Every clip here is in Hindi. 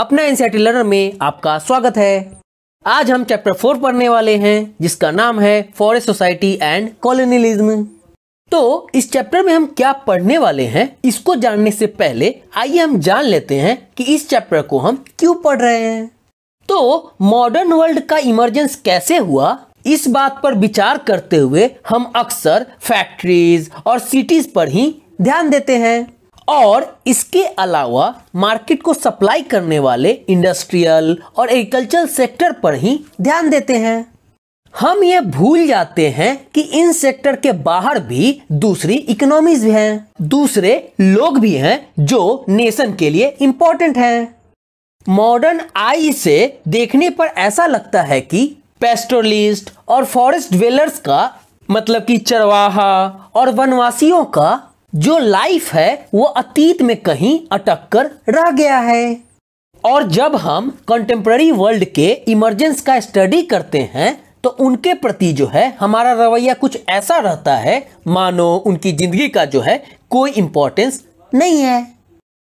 अपना एनसीआरटी लर्नर में आपका स्वागत है आज हम चैप्टर फोर पढ़ने वाले हैं जिसका नाम है फॉरेस्ट सोसाइटी एंड कॉलोनियलिज्म तो इस चैप्टर में हम क्या पढ़ने वाले हैं इसको जानने से पहले आइए हम जान लेते हैं कि इस चैप्टर को हम क्यों पढ़ रहे हैं तो मॉडर्न वर्ल्ड का इमरजेंस कैसे हुआ इस बात पर विचार करते हुए हम अक्सर फैक्ट्रीज और सिटीज पर ही ध्यान देते हैं और इसके अलावा मार्केट को सप्लाई करने वाले इंडस्ट्रियल और एग्रीकल्चर सेक्टर पर ही ध्यान देते हैं हम ये भूल जाते हैं कि इन सेक्टर के बाहर भी दूसरी इकोनॉमीज भी हैं दूसरे लोग भी हैं जो नेशन के लिए इम्पोर्टेंट हैं मॉडर्न आई से देखने पर ऐसा लगता है कि पेस्टोलिस्ट और फॉरेस्ट ड्वेलर्स का मतलब कि चरवाहा और वनवासियों का जो लाइफ है वो अतीत में कहीं अटक कर रह गया है और जब हम कंटेम्प्रेरी वर्ल्ड के इमरजेंस का स्टडी करते हैं तो उनके प्रति जो है हमारा रवैया कुछ ऐसा रहता है मानो उनकी ज़िंदगी का जो है कोई इम्पोर्टेंस नहीं है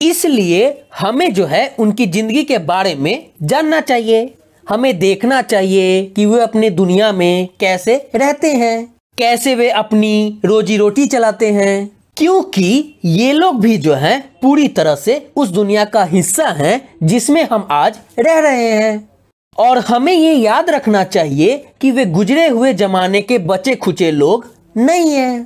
इसलिए हमें जो है उनकी ज़िंदगी के बारे में जानना चाहिए हमें देखना चाहिए कि वे अपने दुनिया में कैसे रहते हैं कैसे वे अपनी रोजी रोटी चलाते हैं क्योंकि ये लोग भी जो हैं पूरी तरह से उस दुनिया का हिस्सा हैं जिसमें हम आज रह रहे हैं और हमें ये याद रखना चाहिए कि वे गुजरे हुए जमाने के बचे खुचे लोग नहीं हैं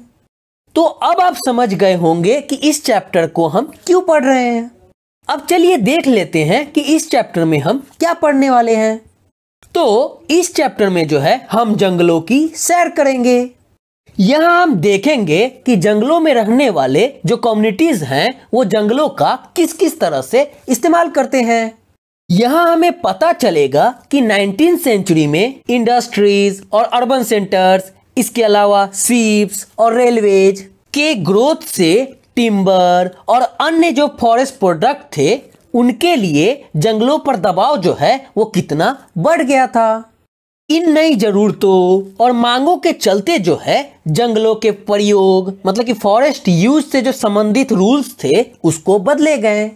तो अब आप समझ गए होंगे कि इस चैप्टर को हम क्यों पढ़ रहे हैं अब चलिए देख लेते हैं कि इस चैप्टर में हम क्या पढ़ने वाले हैं तो इस चैप्टर में जो है हम जंगलों की सैर करेंगे यहाँ हम देखेंगे कि जंगलों में रहने वाले जो कम्युनिटीज हैं वो जंगलों का किस किस तरह से इस्तेमाल करते हैं यहाँ हमें पता चलेगा कि 19 सेंचुरी में इंडस्ट्रीज और अर्बन सेंटर्स इसके अलावा स्वीप्स और रेलवेज के ग्रोथ से टिम्बर और अन्य जो फॉरेस्ट प्रोडक्ट थे उनके लिए जंगलों पर दबाव जो है वो कितना बढ़ गया था इन नई जरूरतों और मांगों के चलते जो है जंगलों के प्रयोग मतलब कि फॉरेस्ट यूज से जो संबंधित रूल्स थे उसको बदले गए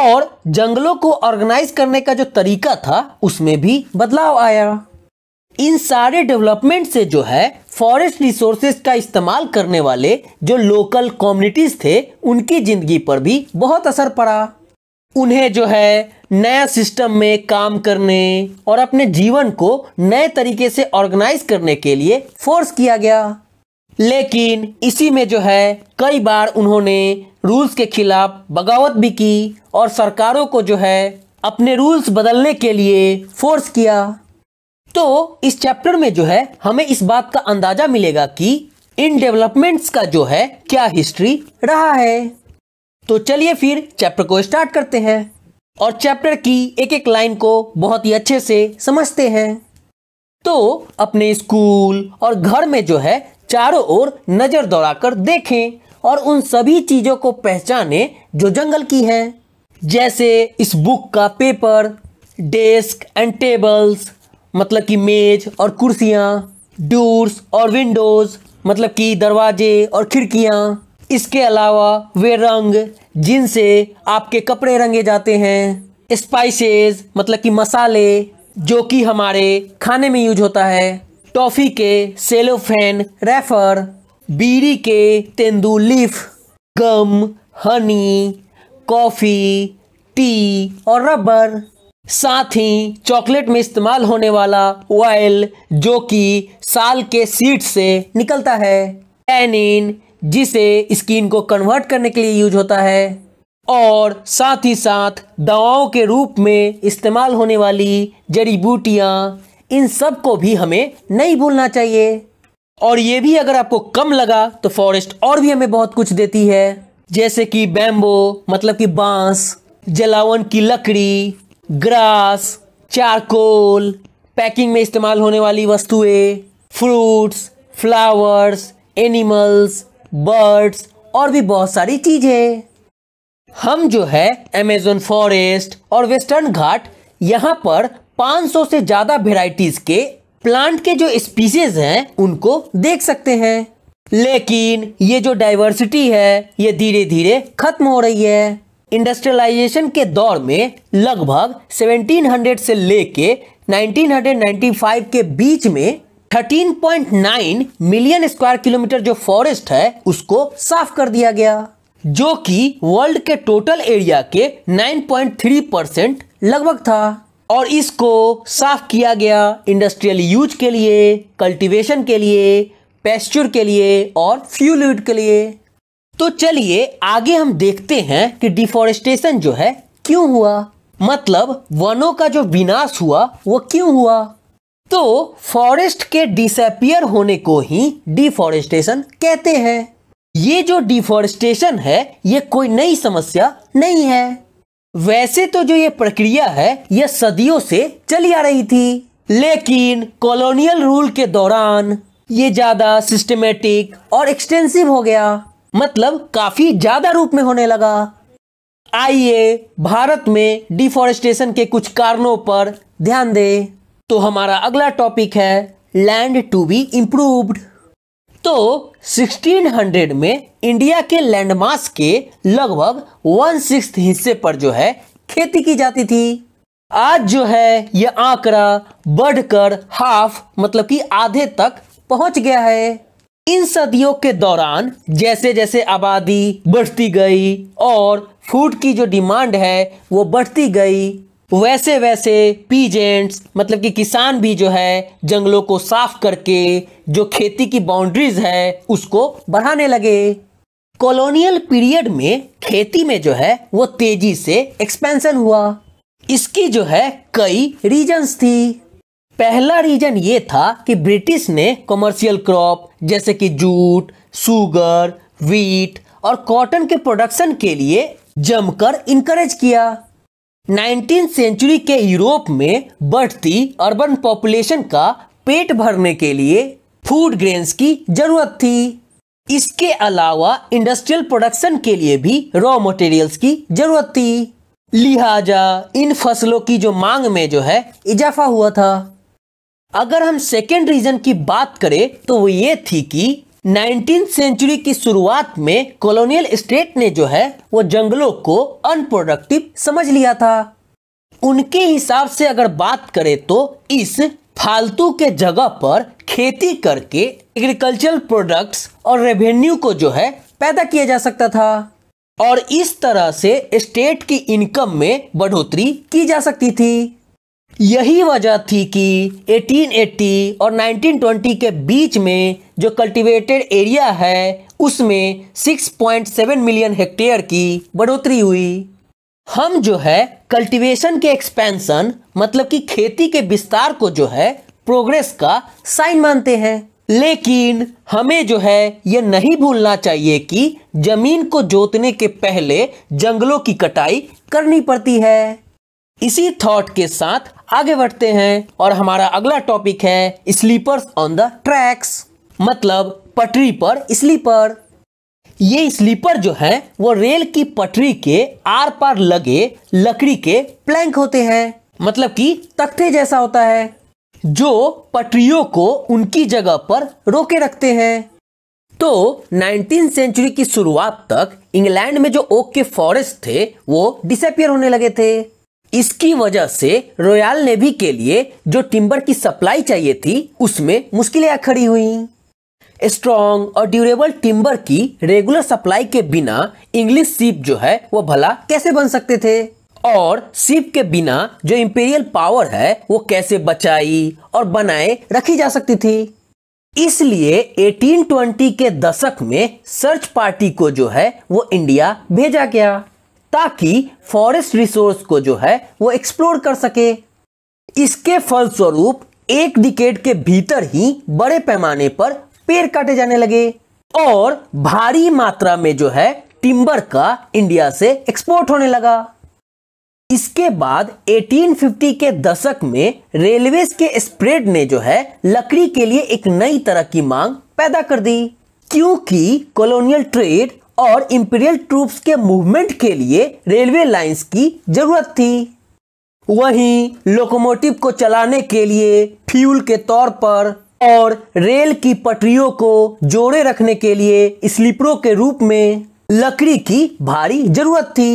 और जंगलों को ऑर्गेनाइज करने का जो तरीका था उसमें भी बदलाव आया इन सारे डेवलपमेंट से जो है फॉरेस्ट रिसोर्सेज का इस्तेमाल करने वाले जो लोकल कम्युनिटीज थे उनकी जिंदगी पर भी बहुत असर पड़ा उन्हें जो है नया सिस्टम में काम करने और अपने जीवन को नए तरीके से ऑर्गेनाइज करने के लिए फोर्स किया गया लेकिन इसी में जो है कई बार उन्होंने रूल्स के खिलाफ बगावत भी की और सरकारों को जो है अपने रूल्स बदलने के लिए फोर्स किया तो इस चैप्टर में जो है हमें इस बात का अंदाजा मिलेगा कि इन डेवलपमेंट्स का जो है क्या हिस्ट्री रहा है तो चलिए फिर चैप्टर को स्टार्ट करते हैं और चैप्टर की एक एक लाइन को बहुत ही अच्छे से समझते हैं तो अपने स्कूल और घर में जो है चारों ओर नज़र दौड़ाकर देखें और उन सभी चीज़ों को पहचाने जो जंगल की हैं जैसे इस बुक का पेपर डेस्क एंड टेबल्स मतलब कि मेज और कुर्सियाँ डोर्स और विंडोज़ मतलब कि दरवाजे और खिड़कियाँ इसके अलावा वे रंग जिनसे आपके कपड़े रंगे जाते हैं स्पाइसेस मतलब कि मसाले जो कि हमारे खाने में यूज होता है टॉफ़ी के सेलोफेन रेफर बीड़ी के tendu leaf gum honey coffee tea और रबर साथ ही चॉकलेट में इस्तेमाल होने वाला ऑयल जो कि साल के सीड से निकलता है एनिन जिसे स्किन को कन्वर्ट करने के लिए यूज होता है और साथ ही साथ दवाओं के रूप में इस्तेमाल होने वाली जड़ी बूटियाँ इन सब को भी हमें नहीं भूलना चाहिए और ये भी अगर आपको कम लगा तो फॉरेस्ट और भी हमें बहुत कुछ देती है जैसे कि बैम्बो मतलब कि बांस जलावन की लकड़ी ग्रास चारकोल पैकिंग में इस्तेमाल होने वाली वस्तुएं फ्रूट्स फ्लावर्स एनिमल्स बर्ड्स और भी बहुत सारी चीज़ें हम जो है अमेजोन फॉरेस्ट और वेस्टर्न घाट यहाँ पर 500 से ज़्यादा वेराइटीज़ के प्लांट के जो स्पीसीज हैं उनको देख सकते हैं लेकिन ये जो डाइवर्सिटी है ये धीरे धीरे खत्म हो रही है इंडस्ट्रियलाइजेशन के दौर में लगभग 1700 से लेके 1995 के बीच में 13.9 मिलियन स्क्वायर किलोमीटर जो फॉरेस्ट है उसको साफ कर दिया गया जो कि वर्ल्ड के टोटल एरिया के 9.3 परसेंट लगभग था और इसको साफ किया गया इंडस्ट्रियल यूज के लिए कल्टीवेशन के लिए पेस्चर के लिए और फ्यूल के लिए तो चलिए आगे हम देखते हैं कि डिफोरेस्टेशन जो है क्यों हुआ मतलब वनों का जो विनाश हुआ वो क्यों हुआ तो फॉरेस्ट के डिसपियर होने को ही डिफॉरेस्टेशन कहते हैं ये जो डिफॉरेस्टेशन है ये कोई नई समस्या नहीं है वैसे तो जो ये प्रक्रिया है यह सदियों से चली आ रही थी लेकिन कॉलोनियल रूल के दौरान ये ज्यादा सिस्टमेटिक और एक्सटेंसिव हो गया मतलब काफी ज्यादा रूप में होने लगा आइए भारत में डिफॉरेस्टेशन के कुछ कारणों पर ध्यान दें तो हमारा अगला टॉपिक है लैंड टू बी इम्प्रूव्ड तो 1600 में इंडिया के लैंड मास के लगभग वन सिक्स हिस्से पर जो है खेती की जाती थी आज जो है यह आंकड़ा बढ़कर हाफ मतलब कि आधे तक पहुंच गया है इन सदियों के दौरान जैसे जैसे आबादी बढ़ती गई और फूड की जो डिमांड है वो बढ़ती गई वैसे वैसे पीजेंट्स मतलब कि किसान भी जो है जंगलों को साफ करके जो खेती की बाउंड्रीज है उसको बढ़ाने लगे कॉलोनियल पीरियड में खेती में जो है वो तेजी से एक्सपेंशन हुआ इसकी जो है कई रीजंस थी पहला रीजन ये था कि ब्रिटिश ने कमर्शियल क्रॉप जैसे कि जूट सुगर वीट और कॉटन के प्रोडक्शन के लिए जमकर इनकरेज किया नाइनटीन सेंचुरी के यूरोप में बढ़ती अर्बन पॉपुलेशन का पेट भरने के लिए फूड ग्रेन्स की जरूरत थी इसके अलावा इंडस्ट्रियल प्रोडक्शन के लिए भी रॉ मटेरियल्स की जरूरत थी लिहाजा इन फसलों की जो मांग में जो है इजाफा हुआ था अगर हम सेकेंड रीजन की बात करें तो वो ये थी कि नाइनटीन सेंचुरी की शुरुआत में कॉलोनियल स्टेट ने जो है वो जंगलों को अनप्रोडक्टिव समझ लिया था उनके हिसाब से अगर बात करें तो इस फालतू के जगह पर खेती करके एग्रीकल्चरल प्रोडक्ट्स और रेवेन्यू को जो है पैदा किया जा सकता था और इस तरह से स्टेट की इनकम में बढ़ोतरी की जा सकती थी यही वजह थी कि 1880 और 1920 के बीच में जो कल्टीवेटेड एरिया है उसमें 6.7 मिलियन हेक्टेयर की बढ़ोतरी हुई हम जो है कल्टीवेशन के एक्सपेंशन मतलब कि खेती के विस्तार को जो है प्रोग्रेस का साइन मानते हैं लेकिन हमें जो है ये नहीं भूलना चाहिए कि जमीन को जोतने के पहले जंगलों की कटाई करनी पड़ती है इसी थॉट के साथ आगे बढ़ते हैं और हमारा अगला टॉपिक है स्लीपर्स ऑन द ट्रैक्स मतलब पटरी पर स्लीपर ये स्लीपर जो है वो रेल की पटरी के आर पार लगे लकड़ी के प्लैंक होते हैं मतलब कि तख्ते जैसा होता है जो पटरियों को उनकी जगह पर रोके रखते हैं तो 19 सेंचुरी की शुरुआत तक इंग्लैंड में जो ओक के फॉरेस्ट थे वो डिसअपियर होने लगे थे इसकी वजह से रॉयल नेवी के लिए जो टिम्बर की सप्लाई चाहिए थी उसमें मुश्किलें खड़ी हुई स्ट्रॉन्ग और ड्यूरेबल टिम्बर की रेगुलर सप्लाई के बिना इंग्लिश सीप जो है वो भला कैसे बन सकते थे और शिप के बिना जो इम्पेरियल पावर है वो कैसे बचाई और बनाए रखी जा सकती थी इसलिए 1820 के दशक में सर्च पार्टी को जो है वो इंडिया भेजा गया ताकि फॉरेस्ट रिसोर्स को जो है वो एक्सप्लोर कर सके इसके फलस्वरूप एक डिकेट के भीतर ही बड़े पैमाने पर पेड़ काटे जाने लगे और भारी मात्रा में जो है टिम्बर का इंडिया से एक्सपोर्ट होने लगा इसके बाद 1850 के दशक में रेलवे के स्प्रेड ने जो है लकड़ी के लिए एक नई तरह की मांग पैदा कर दी क्योंकि कॉलोनियल ट्रेड और इंपीरियल ट्रूप्स के मूवमेंट के लिए रेलवे लाइंस की जरूरत थी वहीं लोकोमोटिव को चलाने के लिए फ्यूल के तौर पर और रेल की पटरियों को जोड़े रखने के लिए स्लीपरों के रूप में लकड़ी की भारी जरूरत थी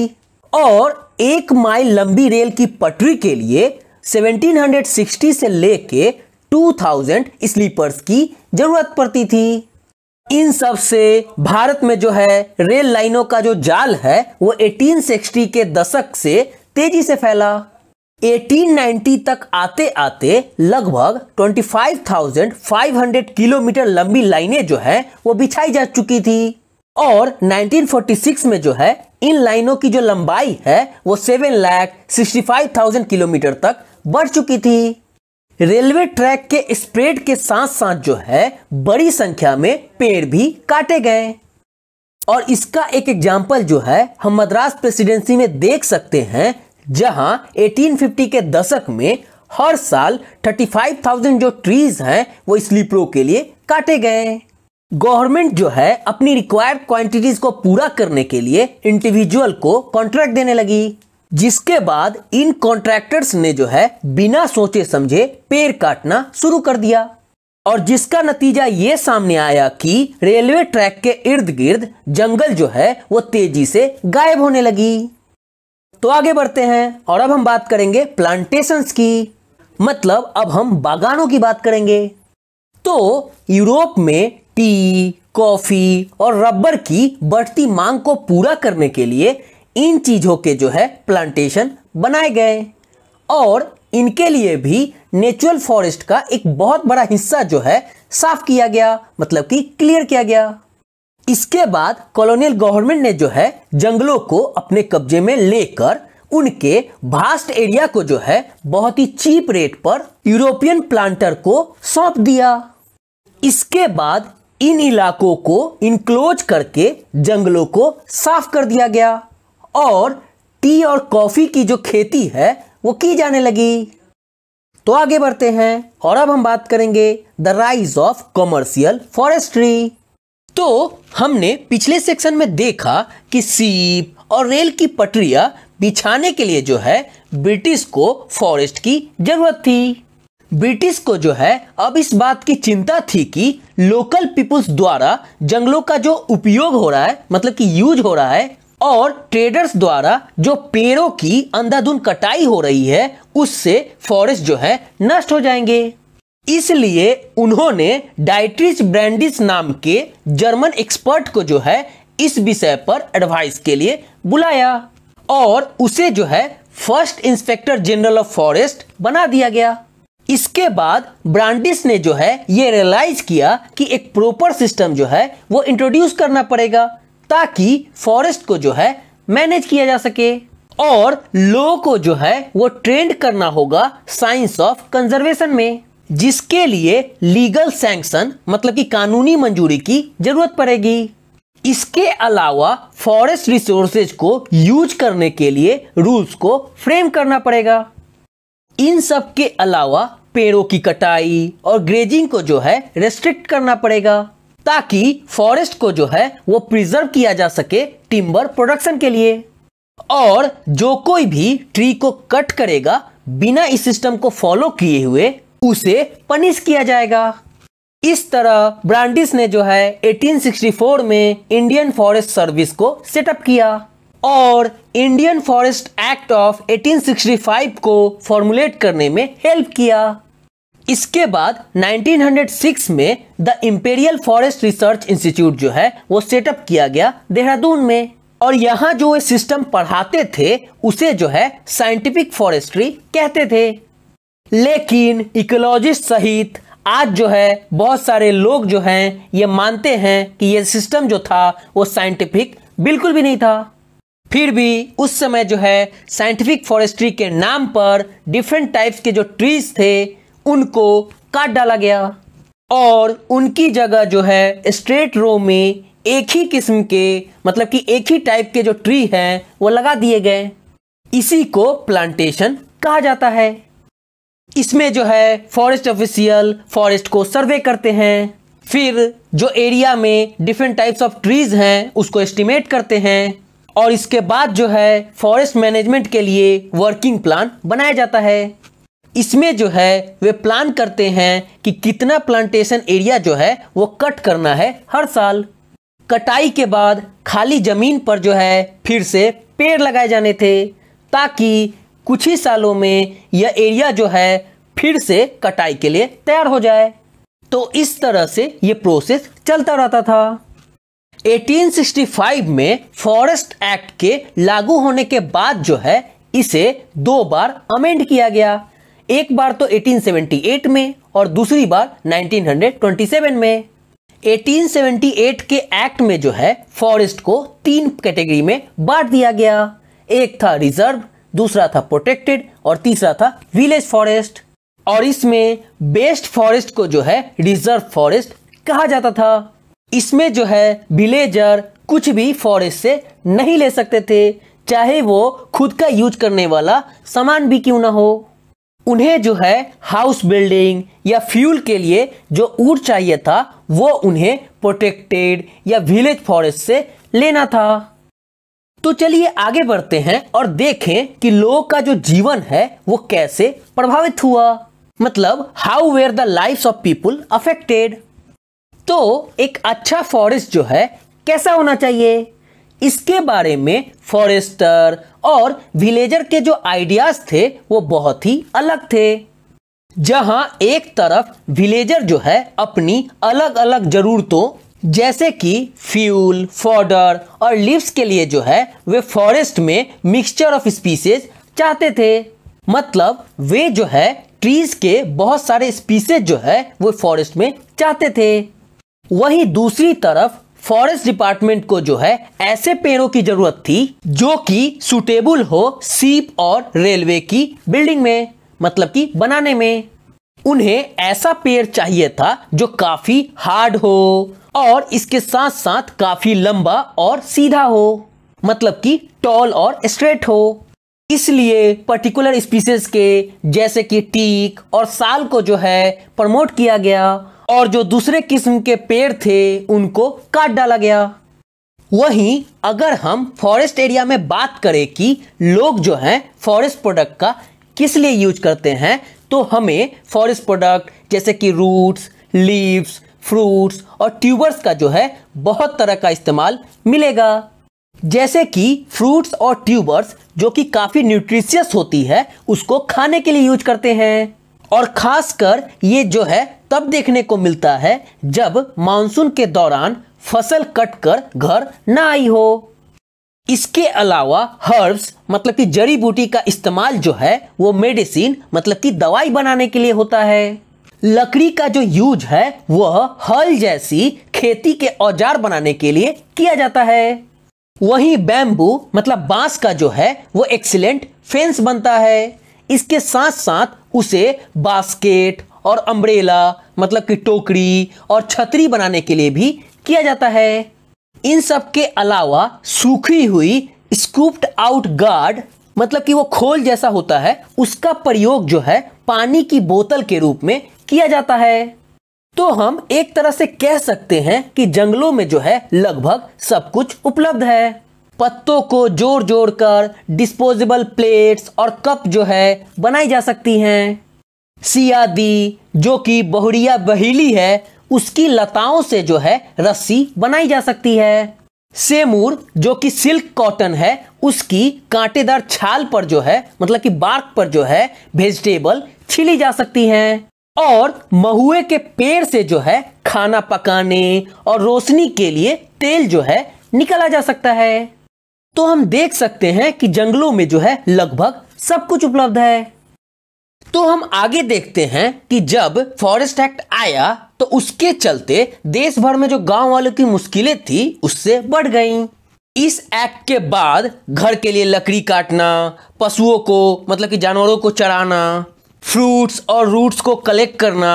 और एक माइल लंबी रेल की पटरी के लिए 1760 से लेके 2000 स्लीपर्स की जरूरत पड़ती थी इन सब से भारत में जो है रेल लाइनों का जो जाल है वो 1860 के दशक से तेजी से फैला 1890 तक आते आते लगभग 25,500 किलोमीटर लंबी लाइनें जो है वो बिछाई जा चुकी थी और 1946 में जो है इन लाइनों की जो लंबाई है वो seven lakh sixty five thousand kilometre तक बढ़ चुकी थी रेलवे ट्रैक के स्प्रेड के साथ साथ जो है बड़ी संख्या में पेड़ भी काटे गए और इसका एक एग्जाम्पल जो है हम मद्रास प्रेसिडेंसी में देख सकते हैं जहां 1850 के दशक में हर साल 35,000 जो ट्रीज हैं वो स्लीपरों के लिए काटे गए गवर्नमेंट जो है अपनी रिक्वायर्ड क्वांटिटीज को पूरा करने के लिए इंडिविजुअल को कॉन्ट्रैक्ट देने लगी जिसके बाद इन कॉन्ट्रैक्टर्स ने जो है बिना सोचे समझे पेड़ काटना शुरू कर दिया और जिसका नतीजा ये सामने आया कि रेलवे ट्रैक के इर्द गिर्द जंगल जो है वो तेजी से गायब होने लगी तो आगे बढ़ते हैं और अब हम बात करेंगे प्लांटेशन की मतलब अब हम बागानों की बात करेंगे तो यूरोप में टी कॉफी और रबर की बढ़ती मांग को पूरा करने के लिए इन चीज़ों के जो है प्लांटेशन बनाए गए और इनके लिए भी नेचुरल फॉरेस्ट का एक बहुत बड़ा हिस्सा जो है साफ किया गया मतलब कि क्लियर किया गया इसके बाद कॉलोनियल गवर्नमेंट ने जो है जंगलों को अपने कब्जे में लेकर उनके भास्ट एरिया को जो है बहुत ही चीप रेट पर यूरोपियन प्लांटर को सौंप दिया इसके बाद इन इलाकों को इनक्लोज करके जंगलों को साफ कर दिया गया और टी और कॉफ़ी की जो खेती है वो की जाने लगी तो आगे बढ़ते हैं और अब हम बात करेंगे the rise of commercial forestry तो हमने पिछले सेक्शन में देखा कि सीप और रेल की पटरिया बिछाने के लिए जो है ब्रिटिश को फॉरेस्ट की जरूरत थी ब्रिटिश को जो है अब इस बात की चिंता थी कि लोकल पीपुल्स द्वारा जंगलों का जो उपयोग हो रहा है मतलब कि यूज हो रहा है और ट्रेडर्स द्वारा जो पेड़ों की अंधाधुंध कटाई हो रही है उससे फॉरेस्ट जो है नष्ट हो जाएंगे इसलिए उन्होंने डाइट्रिच ब्रांडिस नाम के जर्मन एक्सपर्ट को जो है इस विषय पर एडवाइस के लिए बुलाया और उसे जो है first inspector general of forest बना दिया गया इसके बाद ब्रांडिस ने जो है ये रियलाइज किया कि एक प्रॉपर सिस्टम जो है वो इंट्रोड्यूस करना पड़ेगा ताकि फॉरेस्ट को जो है मैनेज किया जा सके और लो को जो है वो ट्रेंड करना होगा साइंस ऑफ कंजर्वेशन में जिसके लिए लीगल सैंक्शन मतलब कि कानूनी मंजूरी की जरूरत पड़ेगी इसके अलावा फॉरेस्ट रिसोर्सेज को यूज करने के लिए रूल्स को फ्रेम करना पड़ेगा इन सब के अलावा पेड़ों की कटाई और ग्रेजिंग को जो है रेस्ट्रिक्ट करना पड़ेगा ताकि फॉरेस्ट को जो है वो प्रिजर्व किया जा सके टिम्बर प्रोडक्शन के लिए और जो कोई भी ट्री को कट करेगा बिना इस सिस्टम को फॉलो किए हुए उसे पनिश किया जाएगा इस तरह ब्रांडिस ने जो है 1864 में इंडियन फॉरेस्ट सर्विस को सेटअप किया और इंडियन फॉरेस्ट एक्ट ऑफ 1865 को फॉर्मुलेट करने में हेल्प किया इसके बाद 1906 में the imperial forest research institute जो है वो सेटअप किया गया देहरादून में और यहाँ जो ये सिस्टम पढ़ाते थे उसे जो है साइंटिफिक फॉरेस्ट्री कहते थे लेकिन इकोलॉजिस्ट सहित आज जो है बहुत सारे लोग जो हैं ये मानते हैं कि ये सिस्टम जो था वो साइंटिफिक बिल्कुल भी नहीं था फिर भी उस समय जो है साइंटिफिक फॉरेस्ट्री के नाम पर डिफरेंट टाइप्स के जो ट्रीज थे उनको काट डाला गया और उनकी जगह जो है स्ट्रेट रो में एक ही किस्म के मतलब कि एक ही टाइप के जो ट्री हैं वो लगा दिए गए इसी को प्लांटेशन कहा जाता है इसमें जो है फॉरेस्ट ऑफिशियल फॉरेस्ट को सर्वे करते हैं फिर जो एरिया में डिफरेंट टाइप्स ऑफ ट्रीज हैं उसको एस्टिमेट करते हैं और इसके बाद जो है फॉरेस्ट मैनेजमेंट के लिए वर्किंग प्लान बनाया जाता है इसमें जो है वे प्लान करते हैं कि कितना प्लांटेशन एरिया जो है वो कट करना है हर साल कटाई के बाद खाली ज़मीन पर जो है फिर से पेड़ लगाए जाने थे ताकि कुछ ही सालों में यह एरिया जो है फिर से कटाई के लिए तैयार हो जाए तो इस तरह से यह प्रोसेस चलता रहता था 1865 में फॉरेस्ट एक्ट के लागू होने के बाद जो है इसे दो बार अमेंड किया गया एक बार तो 1878 में और दूसरी बार 1927 में 1878 के एक्ट में जो है फॉरेस्ट को तीन कैटेगरी में बांट दिया गया एक था रिजर्व दूसरा था प्रोटेक्टेड और तीसरा था विलेज फॉरेस्ट और इसमें बेस्ट फॉरेस्ट को जो है रिजर्व फॉरेस्ट कहा जाता था इसमें जो है विलेजर कुछ भी फॉरेस्ट से नहीं ले सकते थे चाहे वो खुद का यूज करने वाला सामान भी क्यों ना हो उन्हें जो है हाउस बिल्डिंग या फ्यूल के लिए जो ऊट चाहिए था वो उन्हें प्रोटेक्टेड या विलेज फॉरेस्ट से लेना था तो चलिए आगे बढ़ते हैं और देखें कि लोगों का जो जीवन है वो कैसे प्रभावित हुआ मतलब how were the life of people affected तो एक अच्छा फॉरेस्ट जो है कैसा होना चाहिए इसके बारे में फॉरेस्टर और विलेजर के जो आइडियाज थे वो बहुत ही अलग थे जहां एक तरफ विलेजर जो है अपनी अलग अलग जरूरतों जैसे कि फ्यूल फॉर्डर और लिप्स के लिए जो है वे फॉरेस्ट में मिक्सचर ऑफ स्पीसीज चाहते थे मतलब वे जो है ट्रीज के बहुत सारे स्पीसीज जो है वो फॉरेस्ट में चाहते थे वहीं दूसरी तरफ फॉरेस्ट डिपार्टमेंट को जो है ऐसे पेड़ों की जरूरत थी जो कि सुटेबल हो सीप और रेलवे की बिल्डिंग में मतलब कि बनाने में उन्हें ऐसा पेड़ चाहिए था जो काफी हार्ड हो और इसके साथ साथ काफी लंबा और सीधा हो मतलब कि टॉल और स्ट्रेट हो इसलिए पर्टिकुलर स्पीसीज के जैसे कि टीक और साल को जो है प्रमोट किया गया और जो दूसरे किस्म के पेड़ थे उनको काट डाला गया वहीं अगर हम फॉरेस्ट एरिया में बात करें कि लोग जो हैं फॉरेस्ट प्रोडक्ट का किस लिए यूज करते हैं तो हमें फॉरेस्ट प्रोडक्ट जैसे कि रूट्स लीव्स फ्रूट्स और ट्यूबर्स का जो है बहुत तरह का इस्तेमाल मिलेगा जैसे कि फ्रूट्स और ट्यूबर्स जो कि काफ़ी न्यूट्रिशियस होती है उसको खाने के लिए यूज करते हैं और खासकर ये जो है तब देखने को मिलता है जब मानसून के दौरान फसल कट कर घर ना आई हो इसके अलावा हर्ब्स मतलब कि जड़ी बूटी का इस्तेमाल जो है वो मेडिसिन मतलब कि दवाई बनाने के लिए होता है लकड़ी का जो यूज है वह हल जैसी खेती के औजार बनाने के लिए किया जाता है वहीं बैम्बू मतलब बांस का जो है वो एक्सीलेंट फेंस बनता है इसके साथ साथ उसे बास्केट और अम्ब्रेला मतलब कि टोकरी और छतरी बनाने के लिए भी किया जाता है इन सब के अलावा सूखी हुई स्कूप्ड आउट गार्ड मतलब कि वो खोल जैसा होता है उसका प्रयोग जो है पानी की बोतल के रूप में किया जाता है तो हम एक तरह से कह सकते हैं कि जंगलों में जो है लगभग सब कुछ उपलब्ध है पत्तों को जोड़ जोड़ कर डिस्पोजेबल प्लेट्स और कप जो है बनाई जा सकती हैं सियादी जो कि बहुड़िया बहेली है उसकी लताओं से जो है रस्सी बनाई जा सकती है सेमूर जो कि सिल्क कॉटन है उसकी कांटेदार छाल पर जो है मतलब कि बार्क पर जो है वेजिटेबल छिली जा सकती हैं और महुए के पेड़ से जो है खाना पकाने और रोशनी के लिए तेल जो है निकाला जा सकता है तो हम देख सकते हैं कि जंगलों में जो है लगभग सब कुछ उपलब्ध है तो हम आगे देखते हैं कि जब फॉरेस्ट एक्ट आया तो उसके चलते देश भर में जो गांव वालों की मुश्किलें थी उससे बढ़ गईं। इस एक्ट के बाद घर के लिए लकड़ी काटना पशुओं को मतलब कि जानवरों को चराना फ्रूट्स और रूट्स को कलेक्ट करना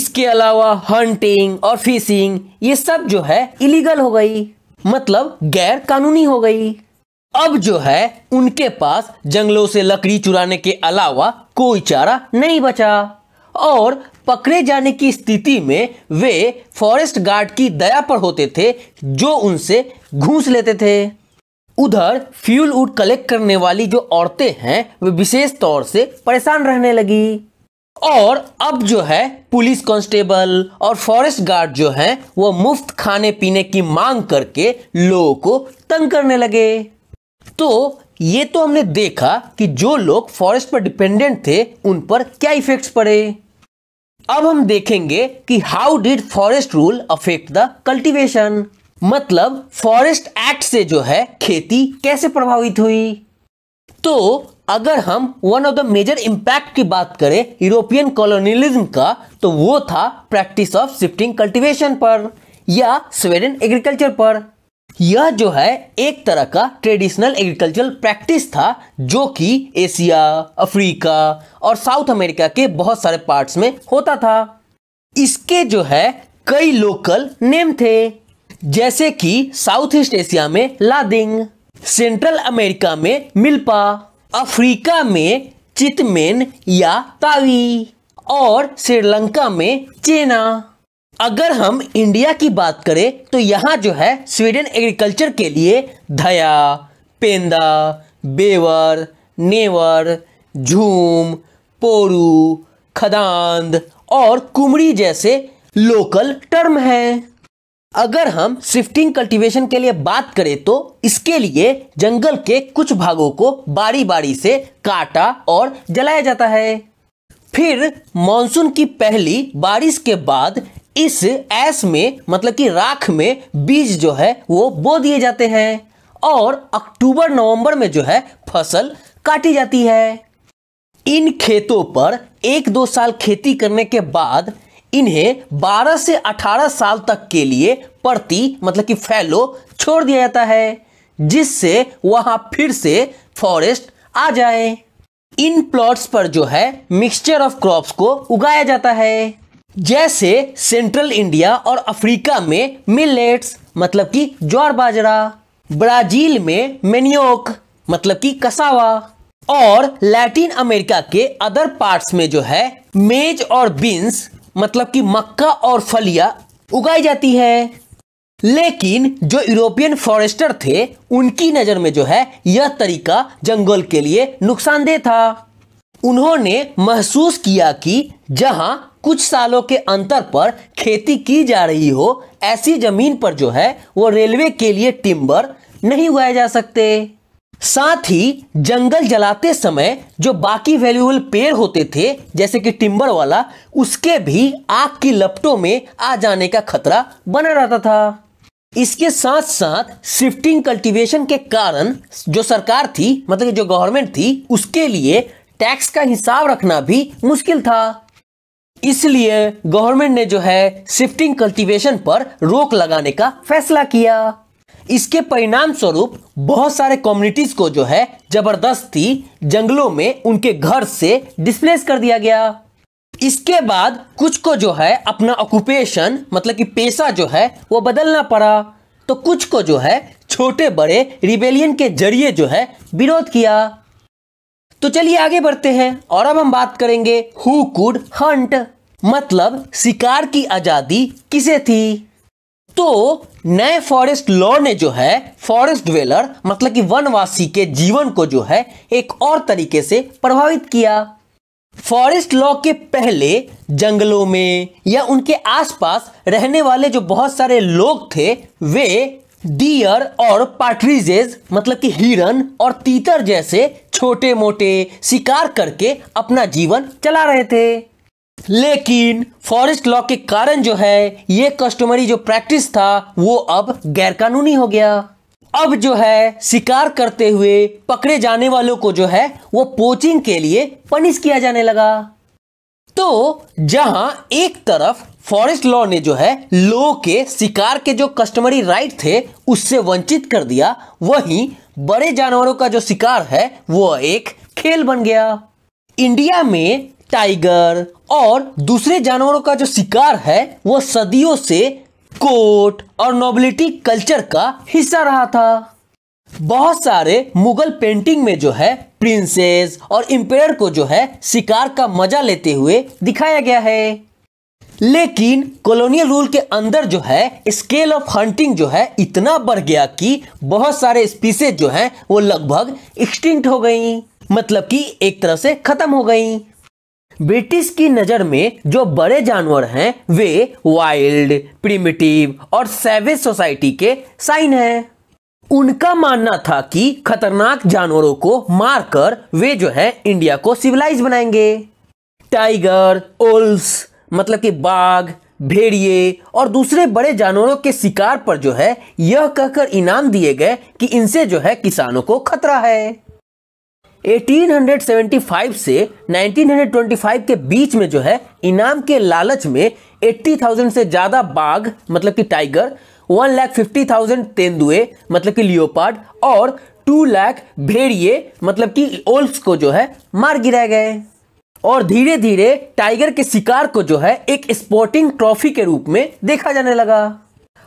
इसके अलावा हंटिंग और फिशिंग ये सब जो है इलीगल हो गई मतलब गैर कानूनी हो गई अब जो है उनके पास जंगलों से लकड़ी चुराने के अलावा कोई चारा नहीं बचा और पकड़े जाने की स्थिति में वे फॉरेस्ट गार्ड की दया पर होते थे जो उनसे घूस लेते थे उधर फ्यूल उड कलेक्ट करने वाली जो औरतें हैं वे विशेष तौर से परेशान रहने लगी और अब जो है पुलिस कांस्टेबल और फॉरेस्ट गार्ड जो हैं वह मुफ्त खाने पीने की मांग करके लोगों को तंग करने लगे तो ये तो हमने देखा कि जो लोग फॉरेस्ट पर डिपेंडेंट थे उन पर क्या इफेक्ट्स पड़े अब हम देखेंगे कि how did forest rule affect the cultivation मतलब फॉरेस्ट एक्ट से जो है खेती कैसे प्रभावित हुई तो अगर हम one of the major impact की बात करें यूरोपियन कॉलोनियलिज्म का तो वो था प्रैक्टिस ऑफ शिफ्टिंग कल्टीवेशन पर या स्वेडन एग्रीकल्चर पर यह जो है एक तरह का ट्रेडिशनल एग्रीकल्चरल प्रैक्टिस था जो कि एशिया अफ्रीका और साउथ अमेरिका के बहुत सारे पार्ट्स में होता था इसके जो है कई लोकल नेम थे जैसे कि साउथ ईस्ट एशिया में लादिंग सेंट्रल अमेरिका में मिल्पा अफ्रीका में चितमेन या तावी और श्रीलंका में चेना अगर हम इंडिया की बात करें तो यहाँ जो है स्वीडन एग्रीकल्चर के लिए धया पेंदा बेवर नेवर झूम पोरू खदांद और कुमड़ी जैसे लोकल टर्म हैं अगर हम शिफ्टिंग कल्टीवेशन के लिए बात करें तो इसके लिए जंगल के कुछ भागों को बारी बारी से काटा और जलाया जाता है फिर मॉनसून की पहली बारिश के बाद इस ऐस में मतलब कि राख में बीज जो है वो बो दिए जाते हैं और अक्टूबर नवंबर में जो है फसल काटी जाती है इन खेतों पर एक दो साल खेती करने के बाद इन्हें 12 से 18 साल तक के लिए प्रति मतलब कि फैलो छोड़ दिया जाता है जिससे वहां फिर से फॉरेस्ट आ जाए इन प्लॉट्स पर जो है मिक्सचर ऑफ क्रॉप्स को उगाया जाता है जैसे सेंट्रल इंडिया और अफ्रीका में मिलेट्स मतलब कि ज्वार बाजरा ब्राजील में मेनियोक मतलब कि कसावा और लैटिन अमेरिका के अदर पार्ट्स में जो है मेज और बीन्स मतलब कि मक्का और फलिया उगाई जाती है लेकिन जो यूरोपियन फॉरेस्टर थे उनकी नज़र में जो है यह तरीका जंगल के लिए नुकसानदेह था उन्होंने महसूस किया कि जहां कुछ सालों के अंतर पर खेती की जा रही हो ऐसी जमीन पर जो है वो रेलवे के लिए टिम्बर नहीं उगाए जा सकते साथ ही जंगल जलाते समय जो बाकी वैल्यूएबल पेड़ होते थे जैसे कि टिम्बर वाला उसके भी आग की लपटों में आ जाने का खतरा बना रहता था इसके साथ साथ शिफ्टिंग कल्टीवेशन के कारण जो सरकार थी मतलब जो गवर्नमेंट थी उसके लिए टैक्स का हिसाब रखना भी मुश्किल था इसलिए गवर्नमेंट ने जो है शिफ्टिंग कल्टीवेशन पर रोक लगाने का फैसला किया इसके परिणाम स्वरूप बहुत सारे कम्युनिटीज को जो है जबरदस्ती जंगलों में उनके घर से डिस्प्लेस कर दिया गया इसके बाद कुछ को जो है अपना ऑक्यूपेशन मतलब कि पेशा जो है वो बदलना पड़ा तो कुछ को जो है छोटे बड़े रिबेलियन के जरिए जो है विरोध किया तो चलिए आगे बढ़ते हैं और अब हम बात करेंगे हु कुड हंट मतलब शिकार की आजादी किसे थी तो नए फॉरेस्ट लॉ ने जो है फॉरेस्ट ड्वेलर मतलब कि वनवासी के जीवन को जो है एक और तरीके से प्रभावित किया फॉरेस्ट लॉ के पहले जंगलों में या उनके आसपास रहने वाले जो बहुत सारे लोग थे वे डियर और पार्ट्रीजेज मतलब कि हिरन और तीतर जैसे छोटे मोटे शिकार करके अपना जीवन चला रहे थे लेकिन फॉरेस्ट लॉ के कारण जो है ये कस्टमरी जो प्रैक्टिस था वो अब गैरकानूनी हो गया अब जो है शिकार करते हुए पकड़े जाने वालों को जो है वो पोचिंग के लिए पनिश किया जाने लगा तो जहां एक तरफ फॉरेस्ट लॉ ने जो है लो के शिकार के जो कस्टमरी राइट थे उससे वंचित कर दिया वहीं बड़े जानवरों का जो शिकार है वो एक खेल बन गया इंडिया में टाइगर और दूसरे जानवरों का जो शिकार है वो सदियों से कोर्ट और नोबिलिटी कल्चर का हिस्सा रहा था बहुत सारे मुगल पेंटिंग में जो है प्रिंसेस और इम्पेयर को जो है शिकार का मजा लेते हुए दिखाया गया है लेकिन कॉलोनियल रूल के अंदर जो है स्केल ऑफ हंटिंग जो है इतना बढ़ गया कि बहुत सारे स्पीसीज जो हैं वो लगभग एक्सटिंक्ट हो गई मतलब कि एक तरह से खत्म हो गई ब्रिटिश की नज़र में जो बड़े जानवर हैं वे वाइल्ड प्रिमिटिव और सेवेज सोसाइटी के साइन हैं उनका मानना था कि खतरनाक जानवरों को मारकर वे जो है इंडिया को सिविलाइज बनाएंगे टाइगर ओल्स मतलब कि बाघ भेड़िए और दूसरे बड़े जानवरों के शिकार पर जो है यह कहकर इनाम दिए गए कि इनसे जो है किसानों को खतरा है 1875 से 1925 के बीच में जो है इनाम के लालच में 80,000 से ज़्यादा बाघ मतलब कि tiger one lakh fifty thousand तेंदुए मतलब कि लियोपार्ड और टू लैख भेड़िए मतलब कि ओल्स को जो है मार गिराए गए और धीरे धीरे टाइगर के शिकार को जो है एक स्पोर्टिंग ट्रॉफी के रूप में देखा जाने लगा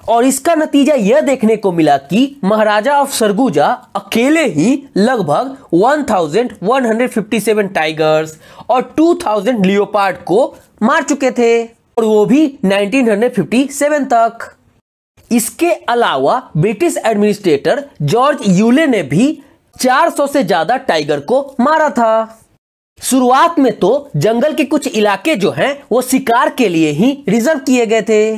और इसका नतीजा यह देखने को मिला कि महाराजा ऑफ सरगुजा अकेले ही लगभग 1157 टाइगर्स और 2000 लियोपार्ड को मार चुके थे और वो भी 1957 तक इसके अलावा ब्रिटिश एडमिनिस्ट्रेटर जॉर्ज यूले ने भी 400 से ज्यादा टाइगर को मारा था शुरुआत में तो जंगल के कुछ इलाके जो हैं वो शिकार के लिए ही रिजर्व किए गए थे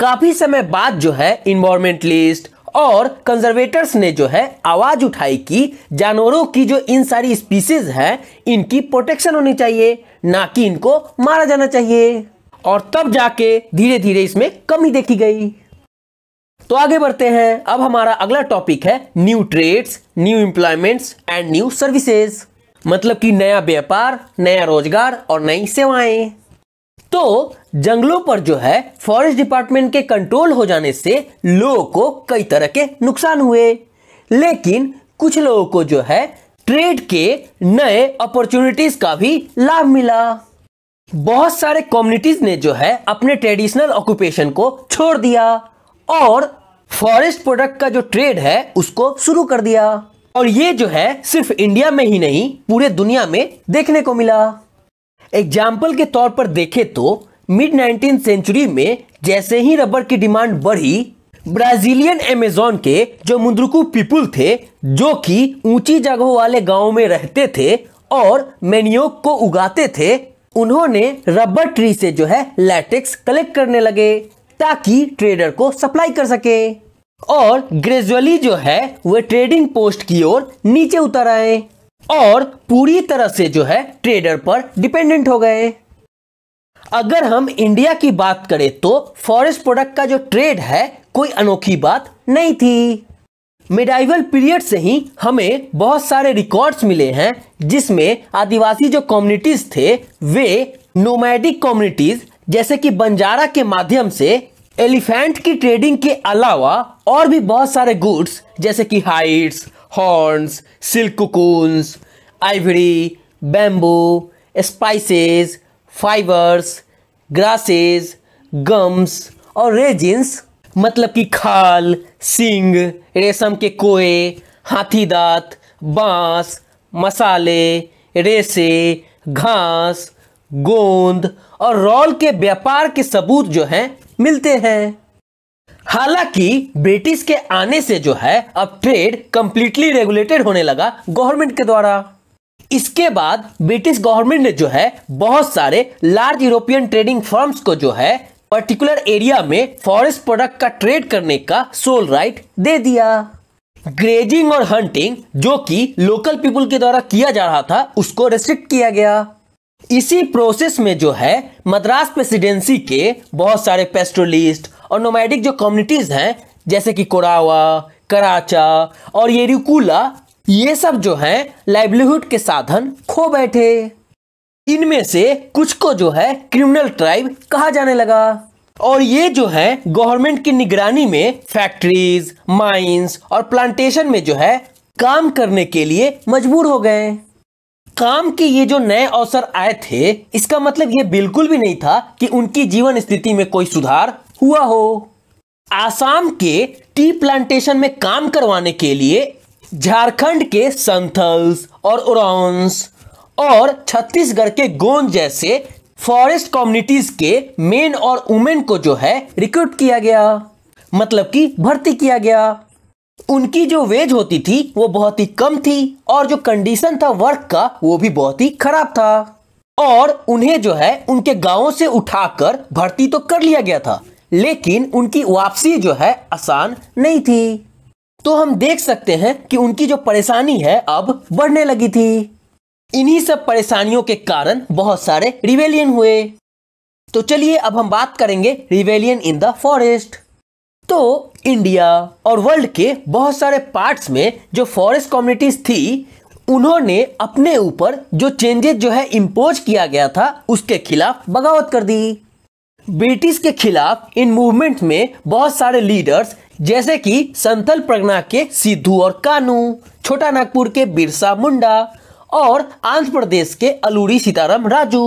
काफी समय बाद जो है इन्वायरमेंटलिस्ट और कंजर्वेटर्स ने जो है आवाज उठाई कि जानवरों की जो इन सारी स्पीसीज हैं इनकी प्रोटेक्शन होनी चाहिए ना कि इनको मारा जाना चाहिए और तब जाके धीरे धीरे इसमें कमी देखी गई तो आगे बढ़ते हैं अब हमारा अगला टॉपिक है new trades new employments and new services मतलब कि नया व्यापार नया रोजगार और नई सेवाएं तो जंगलों पर जो है फॉरेस्ट डिपार्टमेंट के कंट्रोल हो जाने से लोगों को कई तरह के नुकसान हुए लेकिन कुछ लोगों को जो है ट्रेड के नए अपॉर्चुनिटीज का भी लाभ मिला बहुत सारे कम्युनिटीज ने जो है अपने ट्रेडिशनल ऑक्यूपेशन को छोड़ दिया और फॉरेस्ट प्रोडक्ट का जो ट्रेड है उसको शुरू कर दिया और ये जो है सिर्फ इंडिया में ही नहीं पूरे दुनिया में देखने को मिला एग्जाम्पल के तौर पर देखे तो मिड नाइनटीन सेंचुरी में जैसे ही रबर की डिमांड बढ़ी ब्राजीलियन एमेजोन के जो मुद्रुकू पीपुल थे जो कि ऊंची जगहों वाले गांव में रहते थे और मेनियोक को उगाते थे उन्होंने रबर ट्री से जो है लैटेक्स कलेक्ट करने लगे ताकि ट्रेडर को सप्लाई कर सके और ग्रेजुअली जो है वे ट्रेडिंग पोस्ट की ओर नीचे उतर आए और पूरी तरह से जो है ट्रेडर पर डिपेंडेंट हो गए अगर हम इंडिया की बात करें तो फॉरेस्ट प्रोडक्ट का जो ट्रेड है कोई अनोखी बात नहीं थी मिडाइवल पीरियड से ही हमें बहुत सारे रिकॉर्ड्स मिले हैं जिसमें आदिवासी जो कम्युनिटीज थे वे नोमैडिक कम्युनिटीज जैसे कि बंजारा के माध्यम से एलिफेंट की ट्रेडिंग के अलावा और भी बहुत सारे गुड्स जैसे कि hides horns silk cocoons ivory bamboo spices fibres grasses gums और रेजिन्स मतलब कि खाल सिंग रेशम के कोए हाथी दांत बांस मसाले रेसे घास गोंद और रॉल के व्यापार के सबूत जो हैं मिलते हैं हालांकि ब्रिटिश के आने से जो है अब ट्रेड कंप्लीटली रेगुलेटेड होने लगा गवर्नमेंट के द्वारा इसके बाद ब्रिटिश गवर्नमेंट ने जो है बहुत सारे लार्ज यूरोपियन ट्रेडिंग फर्म्स को जो है पर्टिकुलर एरिया में फॉरेस्ट प्रोडक्ट का ट्रेड करने का सोल राइट दे दिया ग्रेजिंग और हंटिंग जो कि लोकल पीपल के द्वारा किया जा रहा था उसको रेस्ट्रिक्ट किया गया इसी प्रोसेस में जो है मद्रास प्रेसिडेंसी के बहुत सारे पेस्टोलिस्ट और नोमैडिक जो कम्युनिटीज़ हैं जैसे कि कोरावा कराचा और येरिकुला ये सब जो है लाइवलीहुड के साधन खो बैठे इनमें से कुछ को जो है क्रिमिनल ट्राइब कहा जाने लगा और ये जो है गवर्नमेंट की निगरानी में फैक्ट्रीज माइंस और प्लांटेशन में जो है काम करने के लिए मजबूर हो गए काम के ये जो नए अवसर आए थे इसका मतलब ये बिल्कुल भी नहीं था कि उनकी जीवन स्थिति में कोई सुधार हुआ हो आसाम के टी प्लांटेशन में काम करवाने के लिए झारखंड के संथल्स और उरांस और छत्तीसगढ़ के गोंद जैसे फॉरेस्ट कम्युनिटीज के मेन और वुमेन को जो है रिक्रूट किया गया मतलब कि भर्ती किया गया उनकी जो वेज होती थी वो बहुत ही कम थी और जो कंडीशन था वर्क का वो भी बहुत ही खराब था और उन्हें जो है उनके गांवों से उठाकर भर्ती तो कर लिया गया था लेकिन उनकी वापसी जो है आसान नहीं थी तो हम देख सकते हैं कि उनकी जो परेशानी है अब बढ़ने लगी थी इन्हीं सब परेशानियों के कारण बहुत सारे रिवेलियन हुए तो चलिए अब हम बात करेंगे रिवेलियन इन द फॉरेस्ट तो इंडिया और वर्ल्ड के बहुत सारे पार्ट्स में जो फॉरेस्ट कम्युनिटीज थी उन्होंने अपने ऊपर जो चेंजेस जो है इम्पोज किया गया था उसके खिलाफ बगावत कर दी ब्रिटिश के खिलाफ इन मूवमेंट में बहुत सारे लीडर्स जैसे कि संथल प्रगना के सिद्धू और कानू छोटा नागपुर के बिरसा मुंडा और आंध्र प्रदेश के अलूरी सीताराम राजू